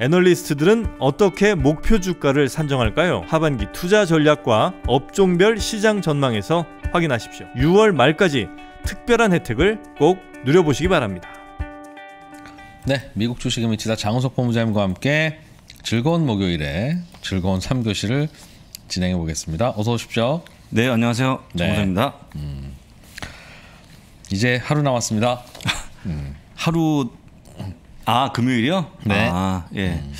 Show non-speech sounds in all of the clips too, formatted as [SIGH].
애널리스트들은 어떻게 목표 주가를 산정할까요? 하반기 투자 전략과 업종별 시장 전망에서 확인하십시오. 6월 말까지 특별한 혜택을 꼭 누려보시기 바랍니다. 네, 미국 주식금융 지사 장우석 본부장님과 함께 즐거운 목요일에 즐거운 3교시를 진행해 보겠습니다. 어서 오십시오. 네, 안녕하세요. 정우석입니다. 네. 음, 이제 하루 남았습니다. 음. [LAUGHS] 하루 아 금요일이요? 네. 아 예. 음.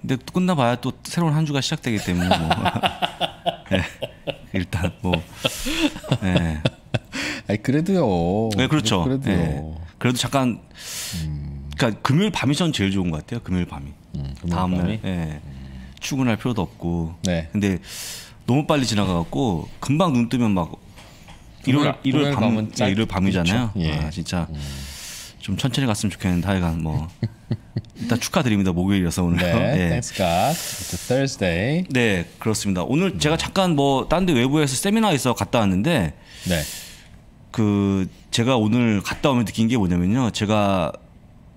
근데 또 끝나봐야 또 새로운 한 주가 시작되기 때문에 뭐 네. [LAUGHS] 일단 뭐 네. 아니 그래도요. 네 그렇죠. 그래도 네. 예. 그래도 잠깐 음. 그러니까 금요일 밤이 전 제일 좋은 것 같아요. 금요일 밤이. 음, 다음 날 네. 출근할 필요도 없고. 네. 근데 너무 빨리 지나가갖고 금방 눈 뜨면 막 일요일 일요일 밤은 일요일 밤이잖아요. 그렇죠. 예. 아 진짜. 음. 좀 천천히 갔으면 좋겠는데 하여간 뭐 [LAUGHS] 일단 축하드립니다 목요일이어서 오늘. 네, 네. Thanks God. It's a Thursday. 네, 그렇습니다. 오늘 제가 잠깐 뭐딴 데 외부에서 세미나 에서 갔다 왔는데 네. 그 제가 오늘 갔다 오면 느낀 게 뭐냐면요. 제가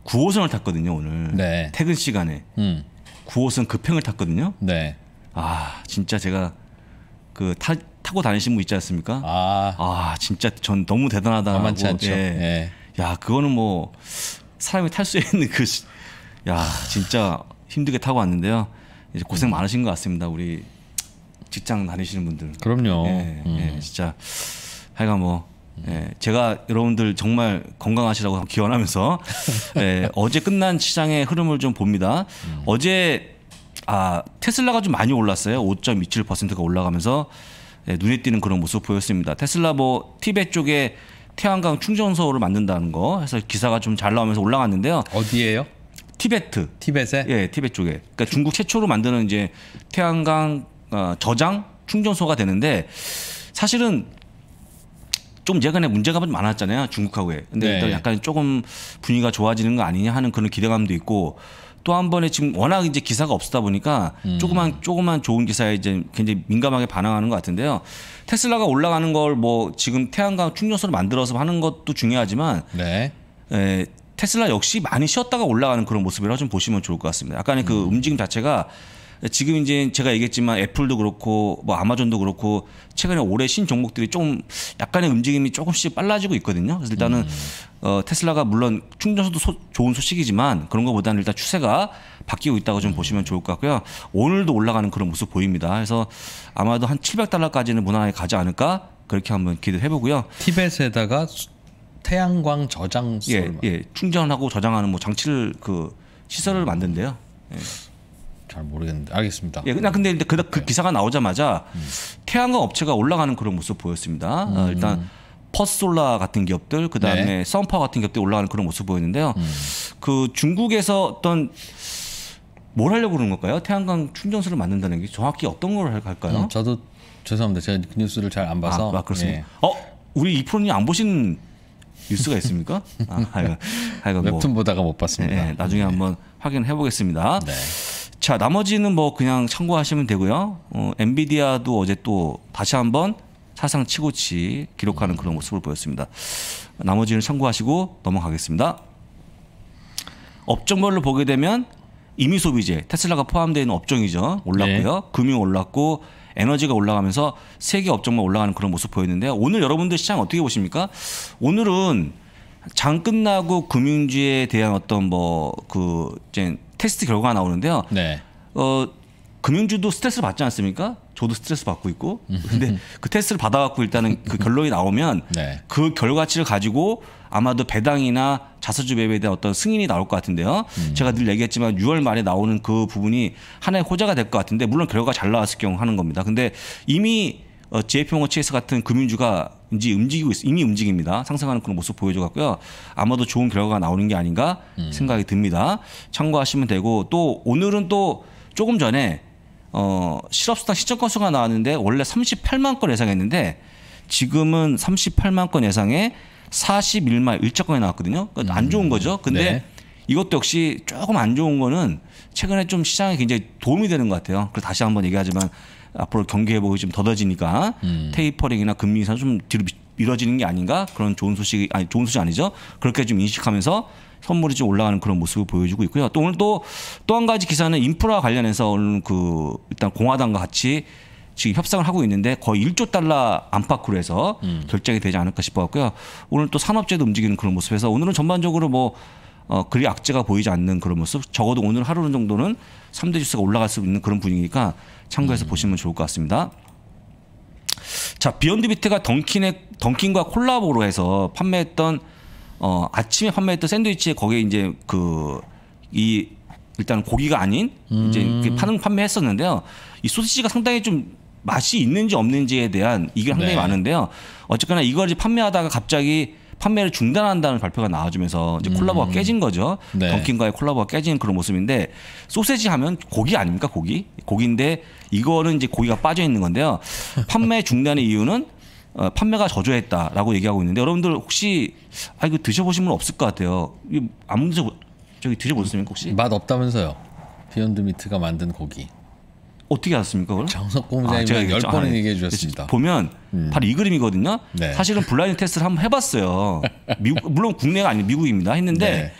9호선을 탔거든요 오늘. 네. 퇴근 시간에 음. 9호선 급행을 탔거든요. 네. 아 진짜 제가 그 타, 타고 다니신 분 있지 않습니까? 아, 아 진짜 전 너무 대단하다고. 만만치 않죠. 예. 예. 야 그거는 뭐 사람이 탈 수 있는 그야 진짜 힘들게 타고 왔는데요. 이제 고생 음. 많으신 것 같습니다. 우리 직장 다니시는 분들. 그럼요. 예, 예 음. 예 진짜 하여간 뭐 예, 제가 여러분들 정말 건강하시라고 기원하면서 [LAUGHS] 예, 어제 끝난 시장의 흐름을 좀 봅니다. 음. 어제 아 테슬라가 좀 많이 올랐어요. 5.27%가 올라가면서 예, 눈에 띄는 그런 모습 보였습니다. 테슬라 뭐 티벳 쪽에 태양광 충전소를 만든다는 거 해서 기사가 좀 잘 나오면서 올라갔는데요. 어디에요? 티베트. 티벳에? 예, 티벳 쪽에. 그러니까 중국 최초로 만드는 이제 태양광 어, 저장 충전소가 되는데 사실은 좀 예전에 문제가 많았잖아요 중국하고에 근데 네. 일단 약간 조금 분위기가 좋아지는 거 아니냐 하는 그런 기대감도 있고 또한 번에 지금 워낙 이제 기사가 없었다 보니까 음. 조그만 조그만 좋은 기사에 이제 굉장히 민감하게 반응하는 것 같은데요. 테슬라가 올라가는 걸 뭐 지금 태양광 충전소를 만들어서 하는 것도 중요하지만 네. 에, 예, 테슬라 역시 많이 쉬었다가 올라가는 그런 모습이라 좀 보시면 좋을 것 같습니다. 약간의 그 음. 움직임 자체가 지금 이제 제가 얘기했지만 애플도 그렇고 뭐 아마존도 그렇고 최근에 올해 신 종목들이 조금 약간의 움직임이 조금씩 빨라지고 있거든요. 그래서 일단은 음. 어, 테슬라가 물론 충전소도 소, 좋은 소식이지만 그런 것보다는 일단 추세가 바뀌고 있다고 좀 음. 보시면 좋을 것 같고요. 오늘도 올라가는 그런 모습 보입니다. 그래서 아마도 한 700달러까지는 무난하게 가지 않을까 그렇게 한번 기대해 보고요. 티벳에다가 태양광 저장 예, 예, 충전하고 저장하는 뭐 장치를 그 시설을 음. 만든대요. 예. 모르겠는데 알겠습니다. 예, 그냥 근데 그, 그 기사가 나오자마자 음. 태양광 업체가 올라가는 그런 모습 보였습니다. 어, 음. 어, 일단 퍼솔라 같은 기업들 그다음에 네. 썬파 같은 기업들 올라가는 그런 모습 보였는데요. 음. 그 중국에서 어떤 뭘 하려고 그러는 걸까요? 태양광 충전소를 만든다는 게 정확히 어떤 걸 할까요? 음, 저도 죄송합니다. 제가 그 뉴스를 잘 안 봐서. 아, 아, 그렇습니다. 예. 어, 우리 이 프로님 안 보신 뉴스가 있습니까? [LAUGHS] 아, 하여간, 하여간 뭐. 웹툰 뭐, 보다가 못 봤습니다. 예, 예 나중에 네. 한번 확인해 보겠습니다. 네. 자, 나머지는 뭐 그냥 참고하시면 되고요. 어, 엔비디아도 어제 또 다시 한번 사상 치고치 기록하는 그런 모습을 보였습니다. 나머지는 참고하시고 넘어가겠습니다. 업종별로 보게 되면 이미 소비재 테슬라가 포함되어 있는 업종이죠. 올랐고요. 네. 금융 올랐고 에너지가 올라가면서 세계 업종만 올라가는 그런 모습 보였는데 요 오늘 여러분들 시장 어떻게 보십니까? 오늘은 장 끝나고 금융주에 대한 어떤 뭐 그 이제 테스트 결과가 나오는데요. 네. 어 금융주도 스트레스 를 받지 않습니까? 저도 스트레스 받고 있고. [LAUGHS] 근데 그 테스트를 받아갖고 일단은 그 결론이 나오면 [LAUGHS] 네. 그 결과치를 가지고 아마도 배당이나 자사주 매매에 대한 어떤 승인이 나올 것 같은데요. 음. 제가 늘 얘기했지만 6월 말에 나오는 그 부분이 하나의 호재가 될 것 같은데 물론 결과가 잘 나왔을 경우 하는 겁니다. 근데 이미 어, JP모건 측에서 같은 금융주가 이제 움직이고 있, 어 이미 움직입니다. 상승하는 그런 모습 보여줘갖고요. 아마도 좋은 결과가 나오는 게 아닌가 음. 생각이 듭니다. 참고하시면 되고 또 오늘은 또 조금 전에 어, 실업수당 시적 건수가 나왔는데 원래 38만 건 예상했는데 지금은 38만 건 예상에 41만 일자 건이 나왔거든요. 그러니까 안 좋은 음. 거죠. 근데 네. 이것도 역시 조금 안 좋은 거는 최근에 좀 시장에 굉장히 도움이 되는 것 같아요. 그래서 다시 한번 얘기하지만 앞으로 경기 회복이 좀 더뎌지니까 음. 테이퍼링이나 금리 인상 좀 뒤로 미뤄지는 게 아닌가 그런 좋은 소식이 아니 좋은 소식 아니죠 그렇게 좀 인식하면서 선물이 좀 올라가는 그런 모습을 보여주고 있고요 또 오늘 또 또 한 가지 기사는 인프라 관련해서 오늘 그 일단 공화당과 같이 지금 협상을 하고 있는데 거의 1조 달러 안팎으로 해서 음. 결정이 되지 않을까 싶어 갖고요 오늘 또 산업재도 움직이는 그런 모습에서 오늘은 전반적으로 뭐 어, 그리 악재가 보이지 않는 그런 모습 적어도 오늘 하루는 정도는 삼대 지수가 올라갈 수 있는 그런 분위기니까 참고해서 음. 보시면 좋을 것 같습니다. 자, 비욘드 비트가 던킨의 던킨과 콜라보로 해서 판매했던 어, 아침에 판매했던 샌드위치에 거기에 이제 그 이 일단 고기가 아닌 음. 이제 파는 판매했었는데요. 이 소시지가 상당히 좀 맛이 있는지 없는지에 대한 이게 상당히 네. 많은데요. 어쨌거나 이걸 이제 판매하다가 갑자기 판매를 중단한다는 발표가 나와주면서 이제 콜라보가 음. 깨진 거죠. 네. 던킨과의 콜라보가 깨진 그런 모습인데 소세지 하면 고기 아닙니까 고기? 고기인데 이거는 이제 고기가 빠져 있는 건데요. 판매 중단의 이유는 어, 판매가 저조했다라고 얘기하고 있는데 여러분들 혹시 아 이거 드셔보신 분 없을 것 같아요. 이안 드셔 저기 드셔보셨습니까 혹시? 맛 없다면서요. 비욘드 미트가 만든 고기. 어떻게 알았습니까? 그걸? 정석 고무장님이 아, 10번은 아, 예. 얘기해 주셨습니다. 보면 음. 바로 이 그림이거든요. 네. 사실은 블라인드 테스트를 한번 해봤어요. [LAUGHS] 미국, 물론 국내가 아니고 미국입니다. 했는데 네.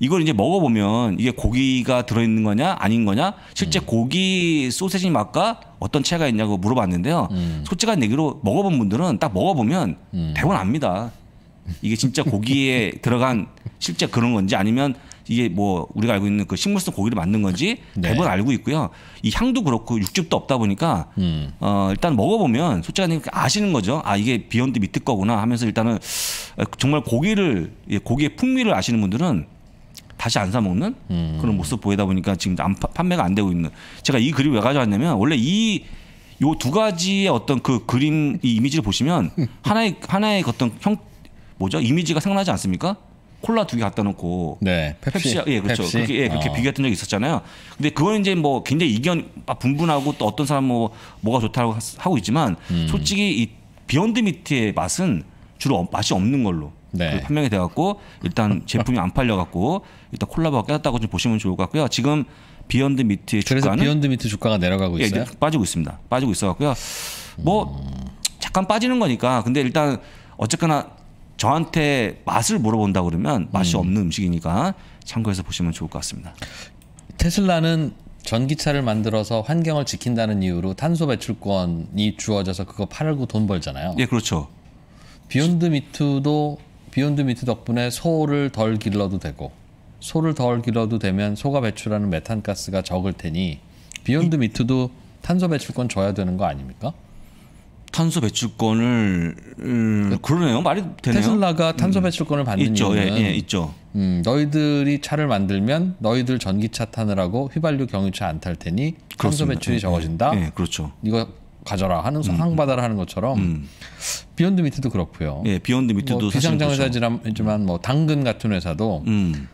이걸 이제 먹어보면 이게 고기가 들어있는 거냐 아닌 거냐 실제 음. 고기 소세지 맛과 어떤 차이가 있냐고 물어봤는데요. 음. 솔직한 얘기로 먹어본 분들은 딱 먹어보면 음. 대본 압니다. 이게 진짜 고기에 [LAUGHS] 들어간 실제 그런 건지 아니면 이게 뭐 우리가 알고 있는 그 식물성 고기를 만든 건지 네. 대부분 알고 있고요. 이 향도 그렇고 육즙도 없다 보니까 음. 어 일단 먹어보면 솔직히 아시는 거죠. 아 이게 비욘드 미트 거구나 하면서 일단은 정말 고기를 예, 고기의 풍미를 아시는 분들은 다시 안 사 먹는 음. 그런 모습 보이다 보니까 지금 안 파, 판매가 안 되고 있는. 제가 이 그림 왜 가져왔냐면 원래 이 요 두 가지의 어떤 그 그림 이 이미지를 보시면 [LAUGHS] 하나의 하나의 어떤 형 뭐죠? 이미지가 생각나지 않습니까? 콜라 두 개 갖다 놓고 네, 펩시. 펩시 예 그렇죠 펩시? 그렇게 예, 그렇게 어. 비교했던 적이 있었잖아요 근데 그건 이제 뭐 굉장히 이견 분분하고 또 어떤 사람 뭐 뭐가 좋다고 하고 있지만 음. 솔직히 이 비욘드 미트의 맛은 주로 맛이 없는 걸로 네. 판명이 돼갖고 일단 제품이 안 팔려갖고 일단 콜라보가 깨졌다고 좀 보시면 좋을 것 같고요 지금 비욘드 미트의 그래서 주가는 비욘드 미트 주가가 내려가고 예, 있어요 빠지고 있습니다 빠지고 있어갖고요 뭐 음. 잠깐 빠지는 거니까 근데 일단 어쨌거나 저한테 맛을 물어본다 그러면 맛이 음. 없는 음식이니까 참고해서 보시면 좋을 것 같습니다. 테슬라는 전기차를 만들어서 환경을 지킨다는 이유로 탄소 배출권이 주어져서 그거 팔고 돈 벌잖아요. 예, 그렇죠. 비욘드 미투도 비욘드 미투 덕분에 소를 덜 길러도 되고 소를 덜 길러도 되면 소가 배출하는 메탄가스가 적을 테니 비욘드 미투도 탄소 배출권 줘야 되는 거 아닙니까? 탄소 배출권을 음, 그러네요 말이 되네요. 테슬라가 음. 탄소 배출권을 받는 음, 있죠, 예, 예, 있죠. 음, 너희들이 차를 만들면 너희들 전기차 타느라고 휘발유 경유차 안 탈 테니 탄소 그렇습니다. 배출이 예, 적어진다. 예, 그렇죠. 이거 가져라 하는 상황받아라 음, 하는 것처럼 음. 비욘드 미트도 그렇고요. 예, 비욘드 미트도 뭐 그렇죠. 비상장 회사지만 뭐 당근 같은 회사도 음.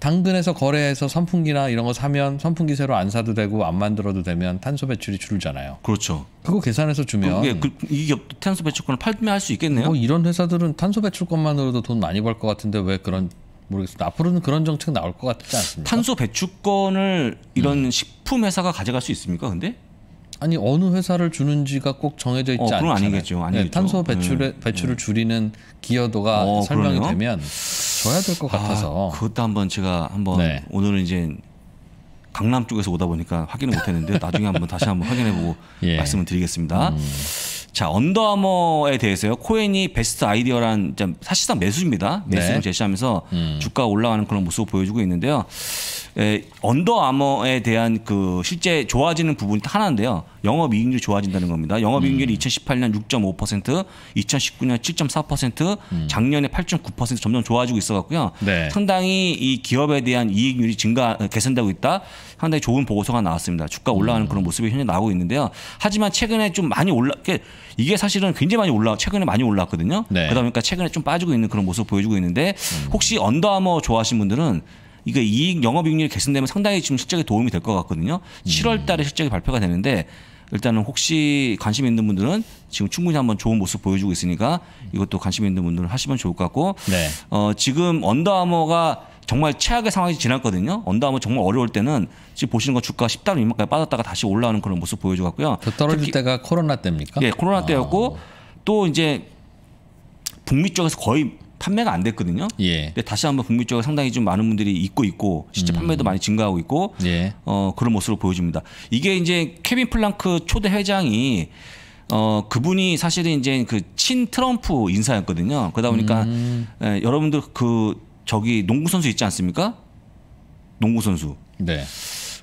당근에서 거래해서 선풍기나 이런 거 사면 선풍기 새로 안 사도 되고 안 만들어도 되면 탄소 배출이 줄잖아요. 그렇죠. 그거 계산해서 주면 그, 그, 이게 탄소 배출권을 판매할 수 있겠네요. 뭐 이런 회사들은 탄소 배출권만으로도 돈 많이 벌 것 같은데 왜 그런 모르겠습니다. 앞으로는 그런 정책 나올 것 같지 않습니까? 탄소 배출권을 이런 음. 식품 회사가 가져갈 수 있습니까? 근데 아니 어느 회사를 주는지가 꼭 정해져 있지 어, 않잖아요. 아니겠죠. 네, 아니겠죠. 네, 탄소 배출에, 음. 배출을 음. 줄이는 기여도가 어, 설명이 그러네요? 되면 줘야 될것 아, 같아서. 아, 그것도 한번 제가 한번 네. 오늘은 이제 강남 쪽에서 오다 보니까 확인을 못했는데 나중에 한번 다시 한번 확인해보고 [LAUGHS] 예. 말씀을 드리겠습니다. 음. 자 언더아머에 대해서요 코엔이 베스트 아이디어란 사실상 매수입니다 네. 매수를 네. 제시하면서 음. 주가 올라가는 그런 모습을 보여주고 있는데요 에, 언더아머에 대한 그 실제 좋아지는 부분이 하나인데요 영업 이익률이 좋아진다는 겁니다. 영업 이익률이 음. 2018년 6.5%, 2019년 7.4%, 음. 작년에 8.9% 점점 좋아지고 있어 갖고요. 네. 상당히 이 기업에 대한 이익률이 증가 개선되고 있다. 상당히 좋은 보고서가 나왔습니다. 주가 올라가는 음. 그런 모습이 현재 나오고 있는데요. 하지만 최근에 좀 많이 올라 이게 사실은 굉장히 많이 올라 최근에 많이 올랐거든요. 네. 그러다 보니까 최근에 좀 빠지고 있는 그런 모습 보여주고 있는데 음. 혹시 언더아머 좋아하시는 분들은 이게 이익 영업이익률이 개선되면 상당히 지금 실적에 도움이 될 것 같거든요. 7월 음. 달에 실적이 발표가 되는데 일단은 혹시 관심 있는 분들은 지금 충분히 한번 좋은 모습 보여주고 있으니까 이것도 관심 있는 분들은 하시면 좋을 것 같고 네. 어, 지금 언더아머가 정말 최악의 상황이 지났거든요. 언더아머 정말 어려울 때는 지금 보시는 거 주가 10달러 미만까지 빠졌다가 다시 올라오는 그런 모습 보여주었고요. 더 떨어질 특히, 때가 코로나 때입니까? 예, 코로나 아. 때였고 또 이제 북미 쪽에서 거의 판매가 안 됐거든요. 예. 근데 다시 한번 국민적으 상당히 좀 많은 분들이 입고 있고 실제 음. 판매도 많이 증가하고 있고 예. 어, 그런 모습으로 보여집니다. 이게 이제 케빈 플랑크 초대 회장이 어 그분이 사실은 이제 그 친 트럼프 인사였거든요. 그러다 보니까 음. 예, 여러분들 그 저기 농구 선수 있지 않습니까? 농구 선수. 네.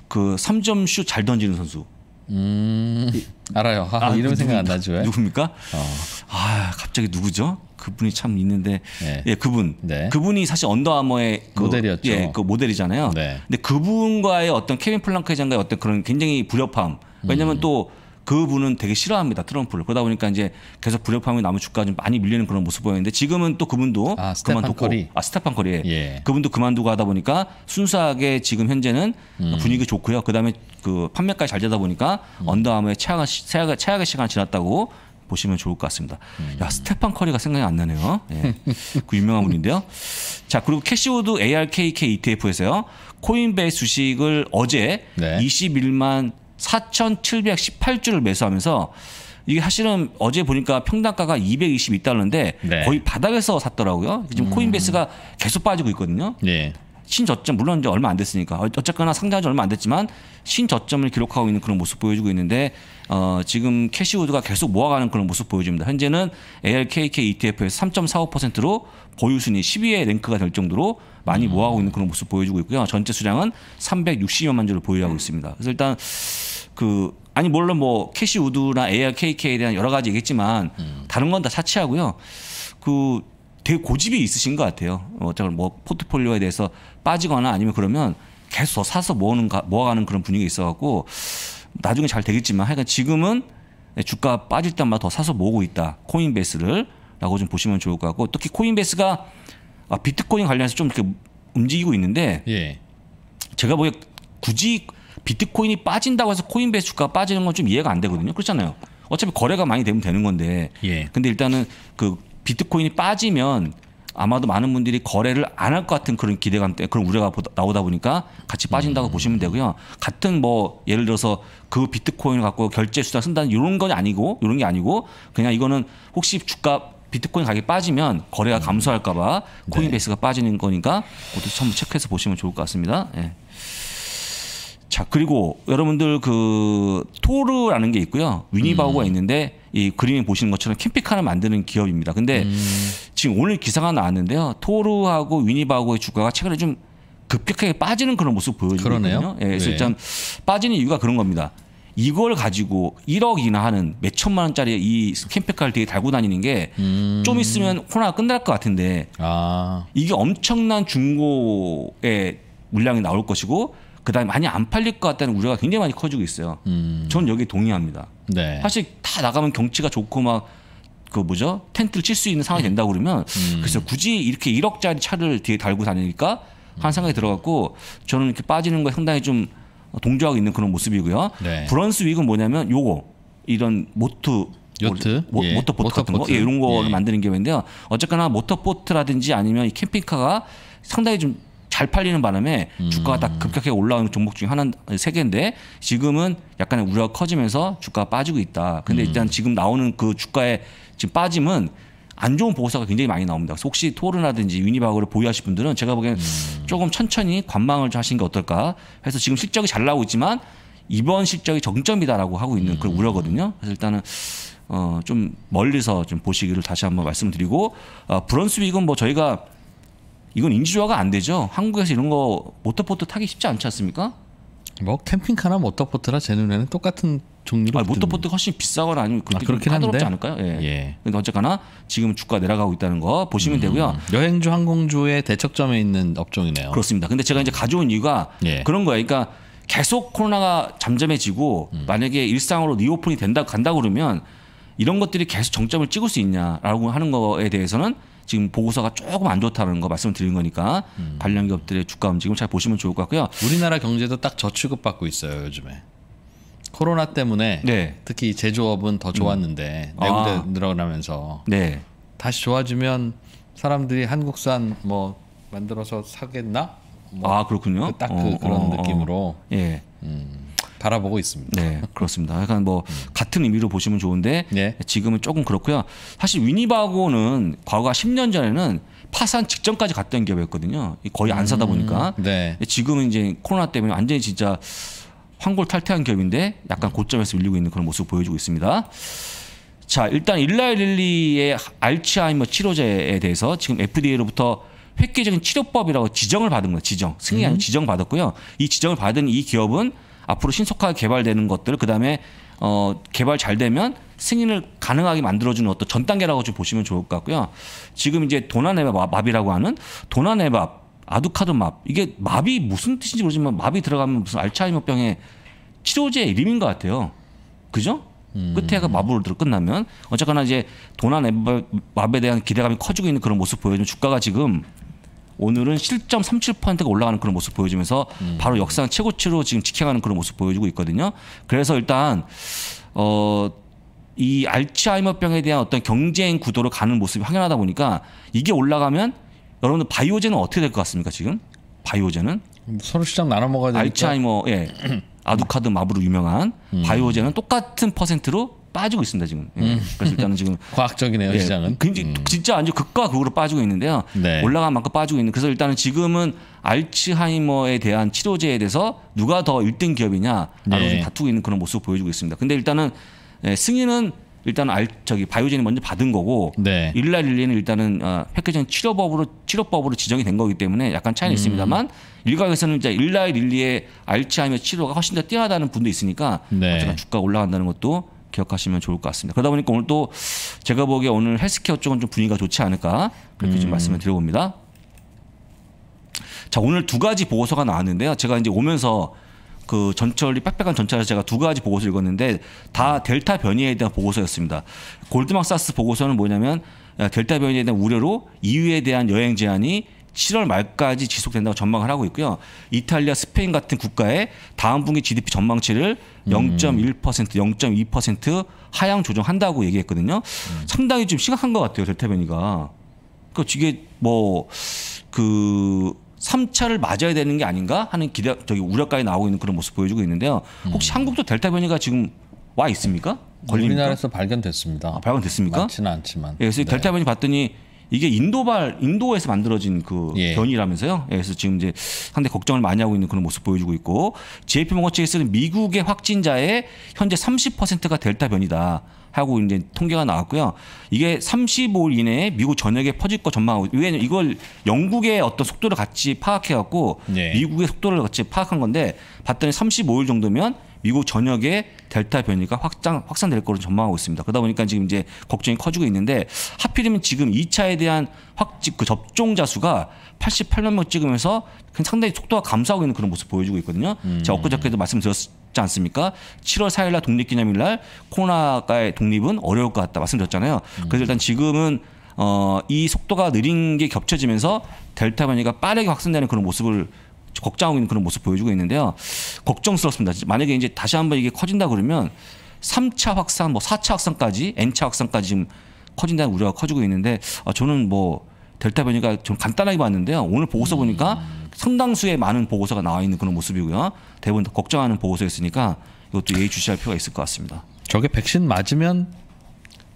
그 3점 슛 잘 던지는 선수. 음, 알아요. 아, 아, 이름 그 생각 안 나죠? 누굽니까? 어. 아 갑자기 누구죠? 그분이 참 있는데 네. 예 그분 네. 그분이 사실 언더아머의 그, 모델이었죠. 예, 그 모델이잖아요. 네. 근데 그분과의 어떤 케빈 플랑크 회장과의 어떤 그런 굉장히 불협함왜냐면 음. 또 그분은 되게 싫어합니다 트럼프를 그러다 보니까 이제 계속 불협화음이 나무 주가 좀 많이 밀리는 그런 모습 보였는데 지금은 또 그분도 아, 그만두고 거리. 아 스테판 커리에 예. 그분도 그만두고 하다 보니까 순수하게 지금 현재는 음. 분위기 좋고요 그다음에 그 판매까지 잘 되다 보니까 음. 언더아머의 최악의, 최악의, 최악의 시간 지났다고 보시면 좋을 것 같습니다. 음. 야 스테판 커리가 생각이 안 나네요. 예. [LAUGHS] 그 유명한 분인데요. 자 그리고 캐시우드 ARKK ETF에서요 코인베이스 주식을 어제 네. 21만 4,718주를 매수하면서 이게 사실은 어제 보니까 평단가가 222달러인데 네. 거의 바닥에서 샀더라고요. 지금 음. 코인베스가 계속 빠지고 있거든요. 네. 신저점 물론 이제 얼마 안 됐으니까 어, 어쨌거나 상장한 지 얼마 안 됐지만 신저점을 기록하고 있는 그런 모습 보여주고 있는데 어 지금 캐시우드가 계속 모아가는 그런 모습 보여줍니다. 현재는 ALKK ETF에서 3.45%로 보유 순위 10위에 랭크가 될 정도로 많이 음. 모아가고 있는 그런 모습 보여주고 있고요. 전체 수량은 360여만 주를 보유하고 음. 있습니다. 그래서 일단 그 아니 물론 뭐 캐시우드나 ALKK에 대한 여러 가지 얘기했지만 음. 다른 건다 차치하고요. 그 되게 고집이 있으신 것 같아요. 어쨌든뭐 뭐 포트폴리오에 대해서 빠지거나 아니면 그러면 계속 사서 모으는 모아가는 그런 분위기 있어갖고 나중에 잘 되겠지만 하여간 지금은 주가 빠질 때마다 더 사서 모으고 있다. 코인베이스를 라고 좀 보시면 좋을 것 같고 특히 코인베이스가 아, 비트코인 관련해서 좀 이렇게 움직이고 있는데 예. 제가 보기에 굳이 비트코인이 빠진다고 해서 코인베이스 주가 빠지는 건 좀 이해가 안 되거든요. 그렇잖아요. 어차피 거래가 많이 되면 되는 건데. 예. 근데 일단은 그 비트코인이 빠지면 아마도 많은 분들이 거래를 안 할 것 같은 그런 기대감 때문에 그런 우려가 나오다 보니까 같이 빠진다고 음. 보시면 되고요. 같은 뭐 예를 들어서 그 비트코인을 갖고 결제 수단 쓴다는 이런 건 아니고 이런 게 아니고 그냥 이거는 혹시 주가 비트코인 가격이 빠지면 거래가 음. 감소할까봐 네. 코인베이스가 네. 빠지는 거니까 그것도 전부 체크해서 보시면 좋을 것 같습니다. 예. 자 그리고 여러분들 그 토르라는 게 있고요 위니바우가 음. 있는데 이 그림에 보시는 것처럼 캠핑카를 만드는 기업입니다. 근데 음. 지금 오늘 기사가 나왔는데요 토르하고 위니바우의 주가가 최근에 좀 급격하게 빠지는 그런 모습 보여주거든요. 예, 그래서 네. 일단 빠지는 이유가 그런 겁니다. 이걸 가지고 1억이나 하는 몇 천만 원짜리 이 캠핑카를 되게 달고 다니는 게좀 음. 있으면 코로나 끝날 것 같은데 아. 이게 엄청난 중고의 물량이 나올 것이고 그다음에 많이 안 팔릴 것 같다는 우려가 굉장히 많이 커지고 있어요. 음. 전 여기 동의합니다. 네. 사실 다 나가면 경치가 좋고 막 그 뭐죠 텐트를 칠 수 있는 상황이 된다고 그러면 음. 그래서 굳이 이렇게 1억짜리 차를 뒤에 달고 다니니까 한 생각이 들어갔고 저는 이렇게 빠지는 거 상당히 좀 동조하고 있는 그런 모습이고요. 네. 브런스 위그 뭐냐면 요거 이런 모트 요트, 모, 뭐, 뭐, 예. 모터보트, 모터보트 같은 거, 예, 이런 거를 예. 만드는 기업인데요. 어쨌거나 모터보트라든지 아니면 이 캠핑카가 상당히 좀잘 팔리는 바람에 음. 주가가 딱 급격하게 올라오는 종목 중에 하나 세 개인데 지금은 약간의 우려가 커지면서 주가가 빠지고 있다. 근데 음. 일단 지금 나오는 그 주가의 지금 빠짐은 안 좋은 보고서가 굉장히 많이 나옵니다. 그래서 혹시 토르나든지 유니바그를 보유하실 분들은 제가 보기엔 음. 조금 천천히 관망을 좀 하시는 게 어떨까 해서 지금 실적이 잘 나오고 있지만 이번 실적이 정점이다라고 하고 있는 그런 음. 우려거든요. 그래서 일단은 어, 좀 멀리서 좀 보시기를 다시 한번 말씀드리고 어, 브런스윅은 뭐 저희가 이건 인지조화가 안 되죠. 한국에서 이런 거 모터포트 타기 쉽지 않지 않습니까? 뭐 캠핑카나 모터포트라 제 눈에는 똑같은 종류로. 아, 모터포트가 훨씬 비싸거나 아니면 그렇게 아, 그렇긴 한데. 않을까요? 예. 예. 근데 그러니까 어쨌거나 지금 주가 내려가고 있다는 거 보시면 음. 되고요. 여행주 항공주의 대척점에 있는 업종이네요. 그렇습니다. 근데 제가 이제 가져온 이유가 예. 그런 거예요. 그러니까 계속 코로나가 잠잠해지고 음. 만약에 일상으로 리오픈이 된다 간다 그러면 이런 것들이 계속 정점을 찍을 수 있냐라고 하는 거에 대해서는 지금 보고서가 조금 안 좋다는 거 말씀을 드린 거니까 음. 관련 기업들의 주가 움직임 잘 보시면 좋을 것 같고요. 우리나라 경제도 딱 저취급 받고 있어요 요즘에. 코로나 때문에 네. 특히 제조업은 더 좋았는데 음. 내구재 네 아. 늘어나면서 네. 다시 좋아지면 사람들이 한국산 뭐 만들어서 사겠나? 뭐아 그렇군요. 그 딱 그, 어, 런 어, 어, 느낌으로. 예. 음. 바라보고 있습니다. 네, 그렇습니다. 약간 뭐 음. 같은 의미로 보시면 좋은데 네. 지금은 조금 그렇고요. 사실 위니바고는 과거가 10년 전에는 파산 직전까지 갔던 기업이었거든요. 거의 안 사다 음, 보니까 음. 네. 지금은 이제 코로나 때문에 완전히 진짜 황골 탈퇴한 기업인데 약간 고점에서 밀리고 있는 그런 모습 보여주고 있습니다. 자, 일단 일라릴리의 알츠하이머 치료제에 대해서 지금 FDA로부터 획기적인 치료법이라고 지정을 받은 거예요. 지정 승인 아니 음. 지정 받았고요. 이 지정을 받은 이 기업은 앞으로 신속하게 개발되는 것들 그다음에 어 개발 잘 되면 승인을 가능하게 만들어주는 어떤 전 단계라고 좀 보시면 좋을 것 같고요. 지금 이제 도난해밥 맙이라고 하는 도난해밥 아두카도 맙 이게 맙이 무슨 뜻인지 모르지만 맙이 들어가면 무슨 알츠하이머병의 치료제 이름인 것 같아요. 그죠? 음. 끝에가 그 마블로 들어 끝나면 어쨌거나 이제 도난 앱, 맙에 대한 기대감이 커지고 있는 그런 모습 보여주면 주가가 지금 오늘은 1.37%가 올라가는 그런 모습 보여주면서 음. 바로 역상 최고치로 지금 직행하는 그런 모습 보여주고 있거든요. 그래서 일단 어. 이 알츠하이머병에 대한 어떤 경쟁 구도로 가는 모습이 확연하다 보니까 이게 올라가면 여러분들 바이오제는 어떻게 될 것 같습니까 지금 바이오제는 서로 시장 나눠 먹어야 되니까 알츠하이머 예 [CLEARS THROAT] 아두카드 마블로 유명한 음. 바이오제는 똑같은 퍼센트로 빠지고 있습니다 지금. 예. 음. 그래서 일단은 지금 [LAUGHS] 과학적이네요 예. 시장은. 굉장히 음. 진짜 아주 극과 극으로 빠지고 있는데요. 네. 올라간 만큼 빠지고 있는. 그래서 일단은 지금은 알츠하이머에 대한 치료제에 대해서 누가 더 1등 기업이냐 나로 네. 좀 다투고 있는 그런 모습을 보여주고 있습니다. 근데 일단은 예, 승인은 일단 알 저기 바이오젠이 먼저 받은 거고 네. 일라 릴리는 일단은 어, 패키징 치료법으로 치료법으로 지정이 된 거기 때문에 약간 차이는 음. 있습니다만 일각에서는 이제 일라 릴리의 알츠하이머 치료가 훨씬 더 뛰어나다는 분도 있으니까 네. 어쨌든 주가 올라간다는 것도 기억하시면 좋을 것 같습니다. 그러다 보니까 오늘 또 제가 보기에 오늘 헬스케어 쪽은 좀 분위기가 좋지 않을까 그렇게 음. 좀 말씀을 드려봅니다. 자 오늘 두 가지 보고서가 나왔는데요. 제가 이제 오면서 그 전철이 빽빽한 전철에서 제가 두 가지 보고서를 읽었는데 다 델타 변이에 대한 보고서였습니다. 골드막사스 보고서는 뭐냐면 예, 델타 변이에 대한 우려로 EU에 대한 여행 제한이 7월 말까지 지속된다고 전망을 하고 있고요. 이탈리아, 스페인 같은 국가의 다음 분기 GDP 전망치를 음. 0.1%, 0.2% 하향 조정한다고 얘기했거든요. 상당히 좀 심각한 것 같아요, 델타변이가. 그 그러니까 이게 뭐그 3차를 맞아야 되는 게 아닌가 하는 기대 저기 우려까지 나오고 있는 그런 모습 보여주고 있는데요. 혹시 음. 한국도 델타 변이가 지금 와 있습니까? 걸립니까? 우리나라에서 발견됐습니다. 아, 발견됐습니까? 많지는 않지만. 예, 그래서 네. 델타 변이 봤더니 이게 인도발 인도에서 만들어진 그 예. 변이라면서요. 예, 그래서 지금 이제 상당히 걱정을 많이 하고 있는 그런 모습 보여주고 있고 JP 모건 체이스는 미국의 확진자의 현재 30%가 델타 변이다. 하고 이제 통계가 나왔고요. 이게 35일 이내에 미국 전역에 퍼질 거 전망하고 왜냐면 이걸 영국의 어떤 속도를 같이 파악해 갖고 네. 예. 미국의 속도를 같이 파악한 건데 봤더니 35일 정도면 미국 전역에 델타 변이가 확장 확산될 것으로 전망하고 있습니다. 그러다 보니까 지금 이제 걱정이 커지고 있는데 하필이면 지금 2차에 대한 확집 그 접종자 수가 88만 명 찍으면서 상당히 속도가 감소하고 있는 그런 모습 보여주고 있거든요. 음. 제가 엊그저께도 말씀드렸지 않습니까? 7월 4일 날 독립기념일 날 코로나가의 독립은 어려울 것 같다 말씀드렸잖아요. 음. 그래서 일단 지금은 어, 이 속도가 느린 게 겹쳐지면서 델타 변이가 빠르게 확산되는 그런 모습을 걱정하고 있는 그런 모습 보여주고 있는데요. 걱정스럽습니다. 만약에 이제 다시 한번 이게 커진다 그러면 3차 확산, 뭐 4차 확산까지, N차 확산까지 지금 커진다는 우려가 커지고 있는데 아, 저는 뭐 델타 변이가 좀 간단하게 봤는데요. 오늘 보고서 음. 보니까 상당수의 많은 보고서가 나와 있는 그런 모습이고요. 대부분 걱정하는 보고서였으니까 이것도 예의주시할 필요가 있을 것 같습니다. 저게 백신 맞으면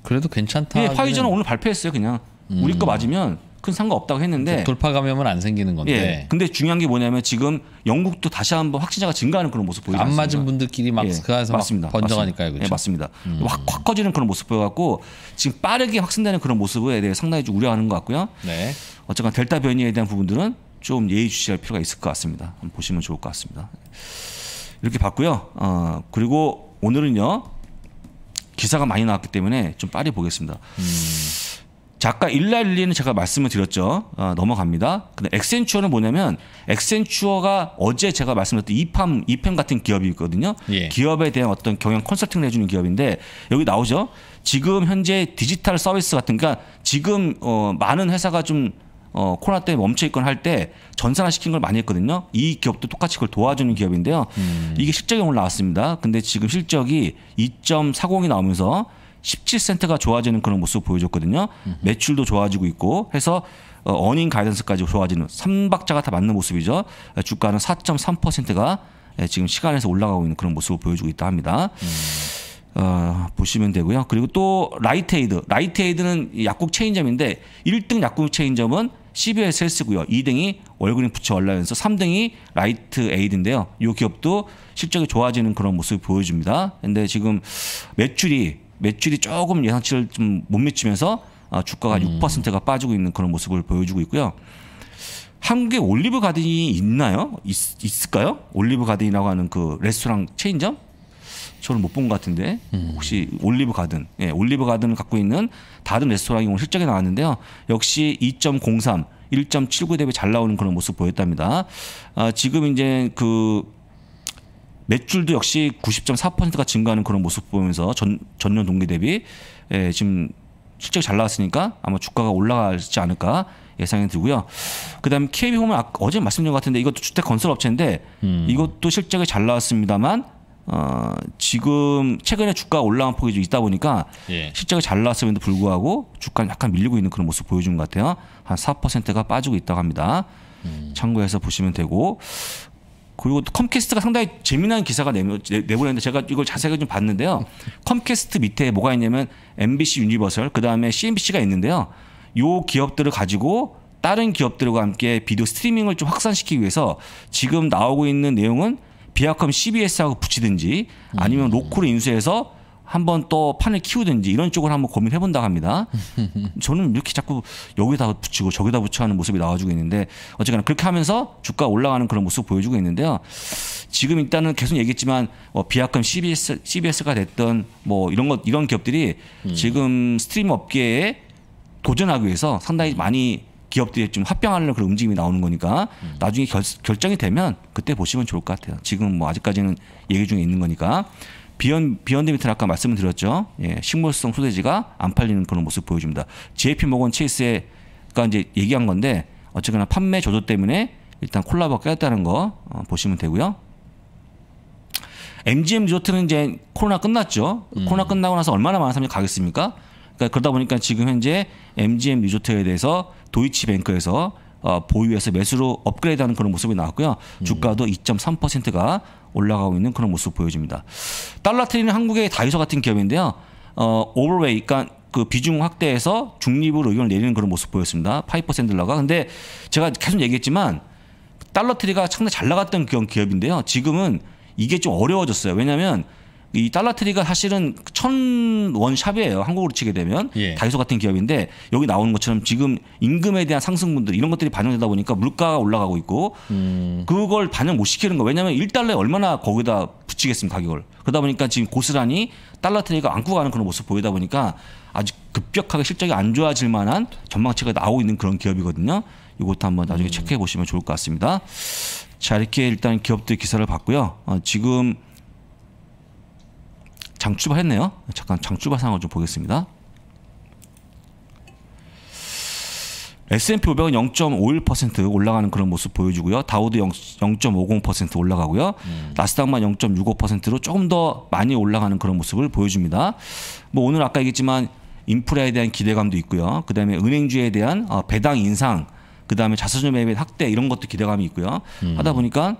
그래도 괜찮다. 예, 파이저는 오늘 발표했어요, 그냥. 음. 우리 거 음. 맞으면 큰 상관없다고 했는데 돌파 감염은 안 생기는 건데. 예. 근데 중요한 게 뭐냐면 지금 영국도 다시 한번 확진자가 증가하는 그런 모습 보이지 않안 맞은 분들끼리 막스카에서 예. 그 번져가니까요. 그렇죠? 예, 맞습니다. 음. 확, 확 커지는 그런 모습 보여갖고 지금 빠르게 확산되는 그런 모습에 대해 상당히 좀 우려하는 것 같고요. 네. 어쨌건 델타 변이에 대한 부분들은 좀 예의주시할 필요가 있을 것 같습니다. 한번 보시면 좋을 것 같습니다. 이렇게 봤고요. 어, 그리고 오늘은요. 기사가 많이 나왔기 때문에 좀 빨리 보겠습니다. 음. 작가 일랄리는 제가 말씀을 드렸죠. 어, 넘어갑니다. 근데 엑센추어는 뭐냐면 엑센추어가 어제 제가 말씀드렸던 이팜 이팸 같은 기업이 있거든요. 예. 기업에 대한 어떤 경영 컨설팅을 해주는 기업인데 여기 나오죠. 지금 현재 디지털 서비스 같은 그러니까 지금 어, 많은 회사가 좀 어, 코로나 때 멈춰 있거나 할 때 전산화 시킨 걸 많이 했거든요. 이 기업도 똑같이 그걸 도와주는 기업인데요. 음. 이게 실적이 오늘 나왔습니다. 근데 지금 실적이 2.40이 나오면서 17센트가 좋아지는 그런 모습 보여줬거든요. 매출도 좋아지고 있고 해서 어, 어닝 가이던스까지 좋아지는 삼박자가 다 맞는 모습이죠. 주가는 4.3%가 지금 시간에서 올라가고 있는 그런 모습을 보여주고 있다 합니다. 음. 어, 보시면 되고요. 그리고 또 라이테이드. 트 라이테이드는 트 약국 체인점인데 1등 약국 체인점은 CBS 헬스고요. 2등이 월그린 부채 얼라이언스, 3등이 라이트 에이드인데요. 이 기업도 실적이 좋아지는 그런 모습을 보여줍니다. 근데 지금 매출이 매출이 조금 예상치를 좀 못 미치면서 아, 주가가 음. 6%가 빠지고 있는 그런 모습을 보여주고 있고요. 한국에 올리브 가든이 있나요? 있, 을까요 올리브 가든이라고 하는 그 레스토랑 체인점? 저는 못 본 것 같은데 음. 혹시 올리브 가든, 예, 올리브 가든을 갖고 있는 다른 레스토랑이 오늘 실적이 나왔는데요. 역시 2.03, 1.79 대비 잘 나오는 그런 모습 보였답니다. 아, 지금 이제 그 매출도 역시 90.4%가 증가하는 그런 모습 보면서 전, 전년 동기 대비 예, 지금 실적이 잘 나왔으니까 아마 주가가 올라가지 않을까 예상이 들고요. 그다음 에 KB홈은 아, 어제 말씀드린 것 같은데 이것도 주택 건설 업체인데 음. 이것도 실적이 잘 나왔습니다만 어, 지금 최근에 주가 올라온 폭이 좀 있다 보니까 예. 실적이 잘 나왔음에도 불구하고 주가는 약간 밀리고 있는 그런 모습 보여준 것 같아요. 한 4%가 빠지고 있다고 합니다. 음. 참고해서 보시면 되고 그리고 또 컴캐스트가 상당히 재미난 기사가 내보냈는데 제가 이걸 자세하게 좀 봤는데요. 컴캐스트 밑에 뭐가 있냐면 MBC 유니버설 그다음에 CNBC가 있는데요. 요 기업들을 가지고 다른 기업들과 함께 비디오 스트리밍을 좀 확산시키기 위해서 지금 나오고 있는 내용은 비아컴 CBS하고 붙이든지 아니면 로컬을 인수해서 한번 또 판을 키우든지 이런 쪽을 한번 고민해 본다 고 합니다. [LAUGHS] 저는 이렇게 자꾸 여기다 붙이고 저기다 붙여 하는 모습이 나와주고 있는데 어쨌거나 그렇게 하면서 주가 올라가는 그런 모습 보여주고 있는데요. 지금 일단은 계속 얘기했지만 뭐 비약금 CBS, CBS가 됐던 뭐 이런 것 이런 기업들이 음. 지금 스트림 업계에 도전하기 위해서 상당히 음. 많이 기업들이 좀 합병하려는 그런 움직임이 나오는 거니까 음. 나중에 결, 결정이 되면 그때 보시면 좋을 것 같아요. 지금 뭐 아직까지는 얘기 중에 있는 거니까 비언 비언데 미트는 아까 말씀을 드렸죠. 예, 식물성 소세지가 안 팔리는 그런 모습 보여줍니다. JP 모건 체이스가 그니까 이제 얘기한 건데 어쨌거나 판매 조조 때문에 일단 콜라보가 깼다는 거 어, 보시면 되고요. MGM 리조트는 이제 코로나 끝났죠. 음. 코로나 끝나고 나서 얼마나 많은 사람들이 가겠습니까? 그러니까 그러다 보니까 지금 현재 MGM 리조트에 대해서 도이치뱅크에서 어, 보유해서 매수로 업그레이드하는 그런 모습이 나왔고요. 음. 주가도 2.3%가 올라가고 있는 그런 모습 보여집니다. 달라트리는 한국의 다이소 같은 기업인데요. 어, 오버웨이, 그러니까 그 비중 확대해서 중립으로 의견을 내리는 그런 모습 보였습니다. 파이러가 근데 제가 계속 얘기했지만 달러트리가 상당히 잘 나갔던 기업인데요. 지금은 이게 좀 어려워졌어요. 왜냐하면 이 달러트리가 사실은 천 원샵이에요. 한국으로 치게 되면 예. 다이소 같은 기업인데 여기 나오는 것처럼 지금 임금에 대한 상승분들 이런 것들이 반영되다 보니까 물가가 올라가고 있고 음. 그걸 반영 못 시키는 거. 왜냐하면 1달러에 얼마나 거기다 붙이겠습니까 가격을. 그러다 보니까 지금 고스란히 달러트리가 안고 가는 그런 모습 보이다 보니까 아주 급격하게 실적이 안 좋아질 만한 전망치가 나오고 있는 그런 기업이거든요. 이것도 한번 나중에 음. 체크해 보시면 좋을 것 같습니다. 자 이렇게 일단 기업들 기사를 봤고요. 어, 지금 장추바 했네요. 잠깐 장추바 상황을 좀 보겠습니다. S&P 500은 0.51% 올라가는 그런 모습 보여주고요. 다우도 0.50% 올라가고요. 음. 나스닥만 0.65%로 조금 더 많이 올라가는 그런 모습을 보여줍니다. 뭐 오늘 아까 얘기했지만 인프라에 대한 기대감도 있고요. 그다음에 은행주에 대한 어, 배당 인상, 그다음에 자사주 매입 확대 이런 것도 기대감이 있고요. 음. 하다 보니까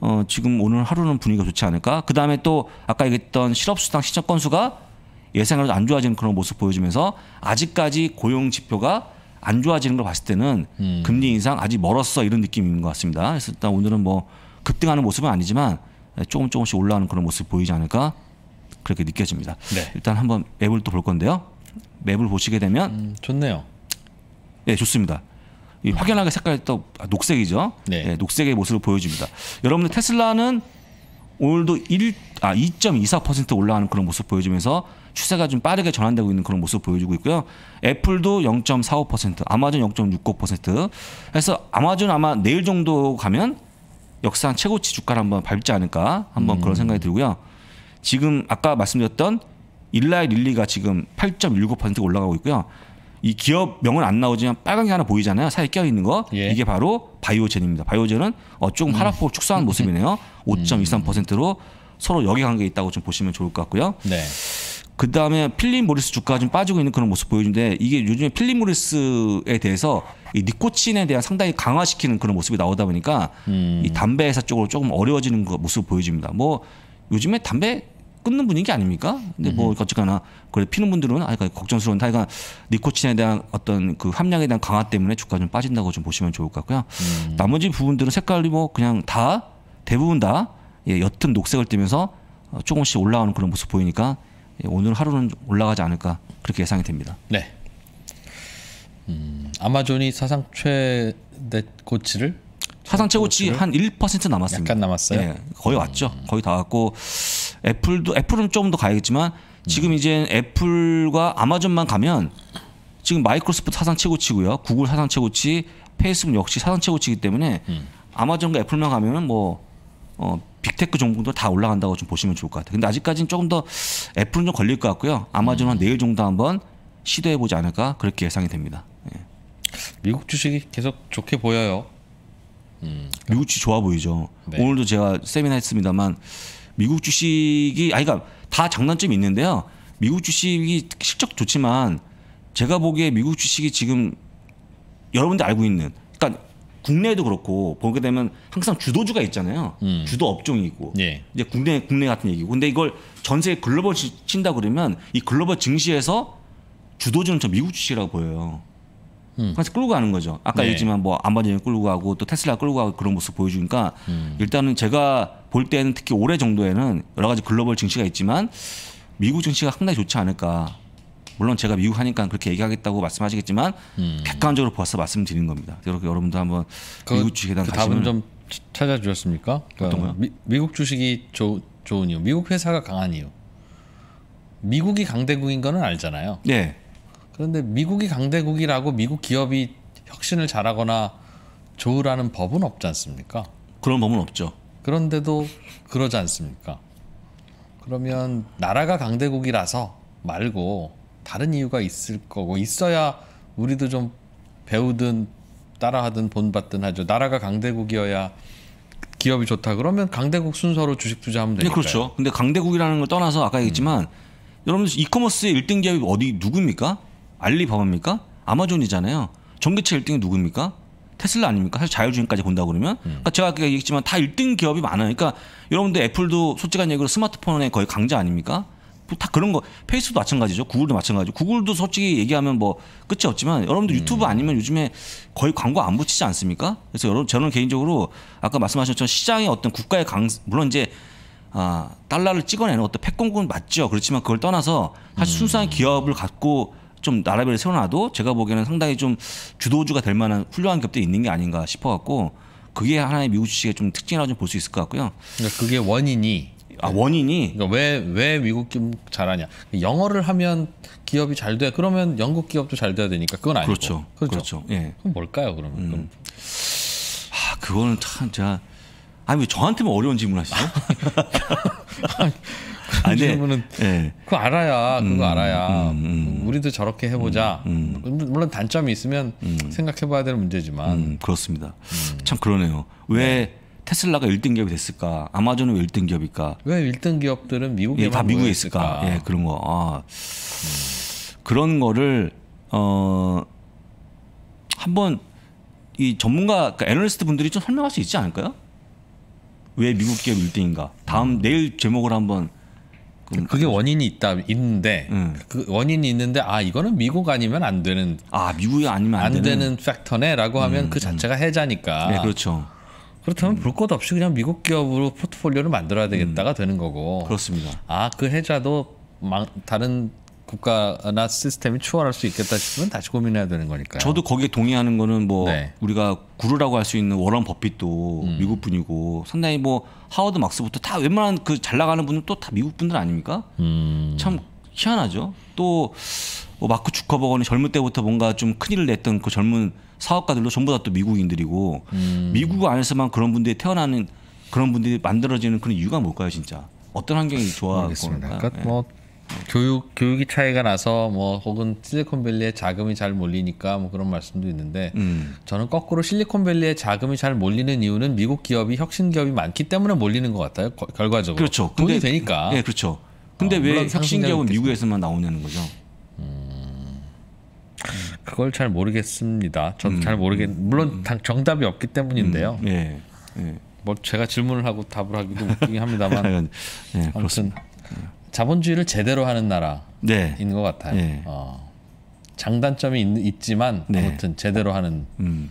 어, 지금 오늘 하루는 분위기가 좋지 않을까? 그 다음에 또 아까 얘기했던 실업수당 시청 건수가 예상으로 안 좋아지는 그런 모습 보여주면서 아직까지 고용 지표가 안 좋아지는 걸 봤을 때는 음. 금리 인상 아직 멀었어 이런 느낌인 것 같습니다. 그래서 일단 오늘은 뭐 급등하는 모습은 아니지만 조금 조금씩 올라오는 그런 모습 보이지 않을까 그렇게 느껴집니다. 네. 일단 한번 맵을 또 볼 건데요. 맵을 보시게 되면 음, 좋네요. 네, 좋습니다. 이 확연하게 색깔이 또 녹색이죠. 네. 네, 녹색의 모습을 보여줍니다. 여러분들 테슬라는 오늘도 1, 아, 2.24% 올라가는 그런 모습 보여주면서 추세가 좀 빠르게 전환되고 있는 그런 모습 보여주고 있고요. 애플도 0.45%, 아마존 0.69%. 해서 아마존 아마 내일 정도 가면 역사상 최고치 주가를 한번 밟지 않을까 한번 음. 그런 생각이 들고요. 지금 아까 말씀드렸던 일라이 릴리가 지금 8.19% 올라가고 있고요. 이 기업명은 안 나오지만 빨간 게 하나 보이잖아요. 사이에 껴 있는 거. 예. 이게 바로 바이오젠입니다. 바이오젠은 어, 조금 음. 하락폭을 축소한 [LAUGHS] 모습이네요. 5.23%로 서로 여기 관계 있다고 좀 보시면 좋을 것 같고요. 네. 그 다음에 필립 모리스 주가가 좀 빠지고 있는 그런 모습 보여주는데 이게 요즘에 필립 모리스에 대해서 이 니코틴에 대한 상당히 강화시키는 그런 모습이 나오다 보니까 음. 이 담배 회사 쪽으로 조금 어려워지는 모습을 보여집니다뭐 요즘에 담배 끊는 분위기 아닙니까? 근데 뭐 음. 어쨌거나 그래 피는 분들은 아 그러니까 걱정스러운 하여간 니코틴에 대한 어떤 그 함량에 대한 강화 때문에 주가 좀 빠진다고 좀 보시면 좋을 것 같고요. 음. 나머지 부분들은 색깔이 뭐 그냥 다 대부분 다 예, 옅은 녹색을 띠면서 어, 조금씩 올라오는 그런 모습 보이니까 예, 오늘 하루는 올라가지 않을까 그렇게 예상이 됩니다. 네. 음, 아마존이 사상 최대 고치를 사상 최고치 한 1% 남았습니다. 약간 남았어요. 예, 거의 음. 왔죠. 거의 다 왔고 애플도 애플은 조금 더 가야겠지만 지금 이제 애플과 아마존만 가면 지금 마이크로소프트 사상 최고치고요. 구글 사상 최고치, 페이스북 역시 사상 최고치기 이 때문에 음. 아마존과 애플만 가면은 뭐 어, 빅테크 종목도 다 올라간다고 좀 보시면 좋을 것 같아요. 근데 아직까지는 조금 더 애플은 좀 걸릴 것 같고요. 아마존은 음. 내일 정도 한번 시도해 보지 않을까 그렇게 예상이 됩니다. 예. 미국 주식이 계속 좋게 보여요. 음. 미국 주식 좋아 보이죠. 네. 오늘도 제가 세미나 했습니다만 미국 주식이 아니 그러니까 다 장단점이 있는데요. 미국 주식이 실적 좋지만 제가 보기에 미국 주식이 지금 여러분들 알고 있는 그러니까 국내에도 그렇고 보게 되면 항상 주도주가 있잖아요. 음. 주도 업종이고 예. 이제 국내 국내 같은 얘기고 근데 이걸 전 세계 글로벌 친다 그러면 이 글로벌 증시에서 주도주는 저 미국 주식이라고 보여요. 그래서 음. 끌고 가는 거죠. 아까 네. 얘기지만 했뭐 안반전이 끌고 가고 또 테슬라 끌고 가고 그런 모습 보여주니까 음. 일단은 제가 볼 때는 특히 올해 정도에는 여러 가지 글로벌 증시가 있지만 미국 증시가 상당히 좋지 않을까. 물론 제가 미국 하니까 그렇게 얘기하겠다고 말씀하시겠지만 음. 객관적으로 보아서 말씀드리는 겁니다. 그렇게 여러분도 한번 그, 미국 주식에 대한 그 답은 좀 찾아주셨습니까? 그러니까 미, 국 주식이 조, 좋은 이유, 미국 회사가 강한 이유. 미국이 강대국인 거는 알잖아요. 네. 그런데 미국이 강대국이라고 미국 기업이 혁신을 잘하거나 좋으라는 법은 없지 않습니까? 그런 법은 없죠. 그런데도 그러지 않습니까? 그러면 나라가 강대국이라서 말고 다른 이유가 있을 거고 있어야 우리도 좀 배우든 따라하든 본받든 하죠. 나라가 강대국이어야 기업이 좋다 그러면 강대국 순서로 주식 투자하면 되니까. 네, 그렇죠. 근데 강대국이라는 걸 떠나서 아까 얘기했지만 음. 여러분 이커머스의 1등 기업이 어디 누구입니까? 알리바바입니까? 아마존이잖아요. 전기차 1등이 누구입니까? 테슬라 아닙니까? 사실 자율주행까지 본다 그러면 음. 그러니까 제가 아까 얘기했지만 다 1등 기업이 많아요. 그러니까 여러분들 애플도 솔직한 얘기로 스마트폰의 거의 강자 아닙니까? 뭐 다 그런 거 페이스도 마찬가지죠. 구글도 마찬가지죠. 구글도 솔직히 얘기하면 뭐 끝이 없지만 여러분들 음. 유튜브 아니면 요즘에 거의 광고 안 붙이지 않습니까? 그래서 여러분 저는 개인적으로 아까 말씀하셨던 시장의 어떤 국가의 강 물론 이제 아 달러를 찍어내는 어떤 패권군 맞죠. 그렇지만 그걸 떠나서 사실 순수한 음. 기업을 갖고 좀 나라별로 세워놔도 제가 보기에는 상당히 좀 주도주가 될 만한 훌륭한 기업들이 있는 게 아닌가 싶어갖고 그게 하나의 미국 주식의 좀 특징이라고 좀볼 수 있을 것 같고요. 그러니까 그게 원인이 아 원인이 그러니까 왜 왜 미국 기업 잘하냐 영어를 하면 기업이 잘 돼 그러면 영국 기업도 잘 돼야 되니까 그건 아니고 그렇죠 그렇죠, 그렇죠. 예 그럼 뭘까요 그러면 음. 그럼. 아 그거는 참 제가 아니 왜 저한테만 어려운 질문하시죠? [LAUGHS] 아니, 질문은 네. 예. 그거 알아야 그거 음, 알아야 음, 음, 음. 우리도 저렇게 해보자. 음, 물론 단점이 있으면 생각해봐야 될 문제지만 그렇습니다. 참 그러네요. 왜 네. 테슬라가 1등 기업이 됐을까? 아마존은 왜 1등 기업일까? 왜 1등 기업들은 미국에 예, 다 미국에 있을까? 예, 그런 거. 아. 그런 거를 어 한번 이 전문가 그러니까 애널리스트 분들이 좀 설명할 수 있지 않을까요? 왜 미국 기업 1등인가? 다음 내일 제목을 한번 음, 그게 그렇죠. 원인이 있다 있는데 음. 그 원인이 있는데 아 이거는 미국 아니면 안 되는 아 미국이 아니면 안, 안 되는, 팩터네라고 하면 음, 그 음. 자체가 해자니까 네 그렇죠 그렇다면 음. 볼것 없이 그냥 미국 기업으로 포트폴리오를 만들어야 되겠다가 되는 거고 그렇습니다 아 그 해자도 막 다른 국가나 시스템이 추월할 수 있겠다 싶으면 다시 고민해야 되는 거니까요. 저도 거기에 동의하는 거는 뭐 네. 우리가 구루라고 할 수 있는 워런 버핏도 음. 미국 분이고 상당히 뭐 하워드 막스부터 다 웬만한 그 잘 나가는 분은 또 다 미국 분들 아닙니까? 음. 참 희한하죠. 또뭐 마크 주커버거는 젊을 때부터 뭔가 좀 큰일을 냈던 그 젊은 사업가들도 전부 다 또 미국인들이고 음. 미국 안에서만 그런 분들이 태어나는 그런 분들이 만들어지는 그런 이유가 뭘까요, 진짜? 어떤 환경이 좋아하고 그러니까 네. 뭐 교육 교육이 차이가 나서 뭐 혹은 실리콘밸리에 자금이 잘 몰리니까 뭐 그런 말씀도 있는데 음. 저는 거꾸로 실리콘밸리에 자금이 잘 몰리는 이유는 미국 기업이 혁신 기업이 많기 때문에 몰리는 것 같아요 거, 결과적으로 그렇죠 근데 되니까 예 네, 그렇죠 근데 어, 왜 혁신 기업은 미국에서만 나오냐는 거죠 음, 그걸 잘 모르겠습니다 저도 음. 잘 모르겠 음. 물론 음. 당, 정답이 없기 때문인데요 음. 예, 예. 뭐 제가 질문을 하고 답을 하기도 웃기긴 합니다만 [LAUGHS] 예, 그렇습니다. 자본주의를 제대로 하는 나라인 네. 것 같아요. 네. 어. 장단점이 있, 지만 네. 아무튼 제대로 하는 음.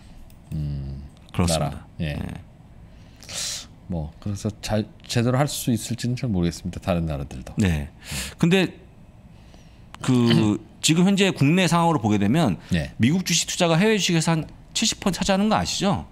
음, 나라. 예. 네. 뭐 그래서 잘 제대로 할 수 있을지는 잘 모르겠습니다. 다른 나라들도. 네. 근데 그 [CLEARS THROAT] 지금 현재 국내 상황으로 보게 되면 네. 미국 주식 투자가 해외 주식에서 한 70% 차지하는 거 아시죠?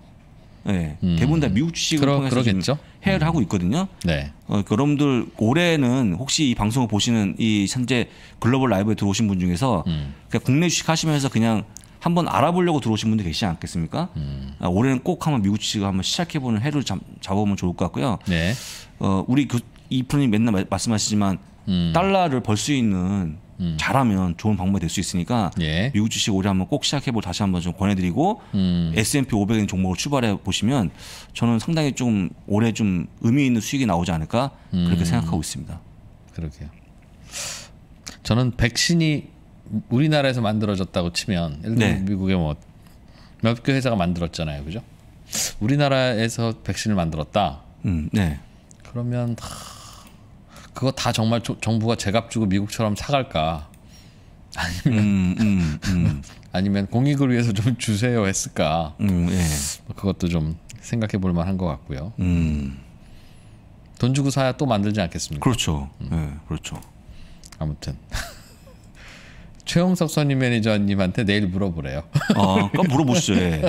네. 음. 대부분 다 미국 주식을 그러, 통해서 그러겠죠? 좀 해외를 하고 있거든요. 네. 어, 여러분들 올해는 혹시 이 방송을 보시는 이 현재 글로벌 라이브에 들어오신 분 중에서 음. 그냥 국내 주식 하시면서 그냥 한번 알아보려고 들어오신 분들 계시지 않겠습니까? 음. 아, 올해는 꼭 한번 미국 주식을 한번 시작해보는 해를 잡, 잡아보면 좋을 것 같고요. 네. 어, 우리 그, 이 프로님 맨날 마, 말씀하시지만 음. 달러를 벌 수 있는 음. 잘하면 좋은 방법이 될 수 있으니까 예. 미국 주식 올해 한번 꼭 시작해볼 다시 한번 좀 권해드리고 음. S&P 500인 종목을 출발해 보시면 저는 상당히 좀 올해 좀 의미 있는 수익이 나오지 않을까 음. 그렇게 생각하고 있습니다. 그러게요. 저는 백신이 우리나라에서 만들어졌다고 치면 예를 들면 네. 미국의 뭐몇개 회사가 만들었잖아요, 그죠? 우리나라에서 백신을 만들었다. 음, 네. 그러면 그거 다 정말 조, 정부가 제값 주고 미국처럼 사갈까? 아니면 음, 음, 음. [LAUGHS] 아니면 공익을 위해서 좀 주세요 했을까? 음, 예. 뭐 그것도 좀 생각해 볼 만한 것 같고요. 음. 돈 주고 사야 또 만들지 않겠습니까? 그렇죠. 음. 예, 그렇죠. 아무튼 [LAUGHS] 최홍석 선임 매니저님한테 내일 물어보래요. 아, 그럼 물어보시죠. 예.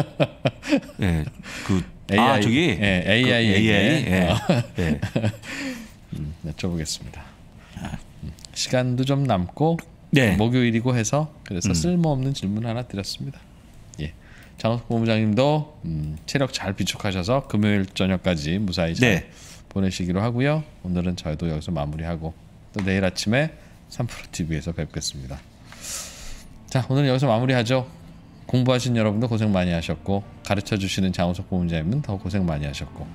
예. 그 AI, 아, 저기 예, AI 그 AI 예. 어. 예. 음, 여쭤보겠습니다. 음, 시간도 좀 남고 네. 목요일이고 해서 그래서 음. 쓸모없는 질문 하나 드렸습니다. 예. 장호석 본부장님도 음, 체력 잘 비축하셔서 금요일 저녁까지 무사히 잘 네. 보내시기로 하고요. 오늘은 저희도 여기서 마무리하고 또 내일 아침에 3프로TV에서 뵙겠습니다. 자 오늘 여기서 마무리하죠. 공부하신 여러분도 고생 많이 하셨고 가르쳐 주시는 장호석 본부장님은 더 고생 많이 하셨고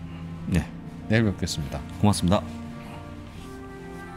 네. 내일 뵙겠습니다. 고맙습니다.